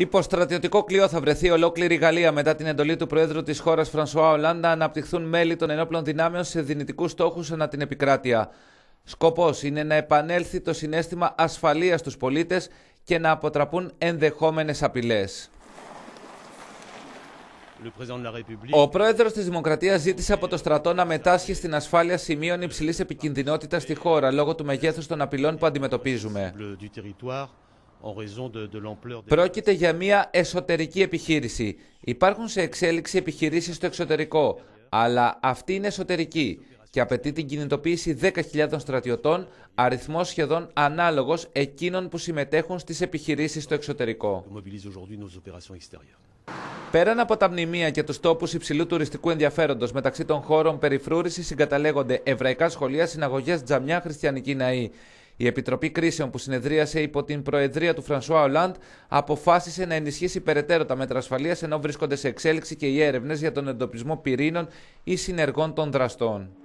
Υπό στρατιωτικό κλειό θα βρεθεί ολόκληρη η Γαλλία μετά την εντολή του Προέδρου της χώρας Φρανσουά Ολάν να αναπτυχθούν μέλη των ενόπλων δυνάμεων σε δυνητικούς στόχους ανά την επικράτεια. Σκοπός είναι να επανέλθει το συνέστημα ασφαλείας στους πολίτες και να αποτραπούν ενδεχόμενες απειλές. Ο πρόεδρος της Δημοκρατίας ζήτησε από το στρατό να μετάσχει στην ασφάλεια σημείων υψηλής επικινδυνότητας στη χώρα λόγω του μεγέθους των απειλών που αντιμετωπίζουμε. Πρόκειται για μια εσωτερική επιχείρηση. Υπάρχουν σε εξέλιξη επιχειρήσεις στο εξωτερικό, αλλά αυτή είναι εσωτερική και απαιτεί την κινητοποίηση 10.000 στρατιωτών, αριθμός σχεδόν ανάλογος εκείνων που συμμετέχουν στις επιχειρήσεις στο εξωτερικό. Πέραν από τα μνημεία και τους τόπους υψηλού τουριστικού ενδιαφέροντος μεταξύ των χώρων περιφρούρησης συγκαταλέγονται εβραϊκά σχολεία, συναγωγές, τζαμιά, χριστιανική ναοί. Η Επιτροπή Κρίσεων που συνεδρίασε υπό την Προεδρία του Φρανσουά Ολάντ αποφάσισε να ενισχύσει περαιτέρω τα μέτρα ασφαλείας ενώ βρίσκονται σε εξέλιξη και οι έρευνες για τον εντοπισμό πυρήνων ή συνεργών των δραστών.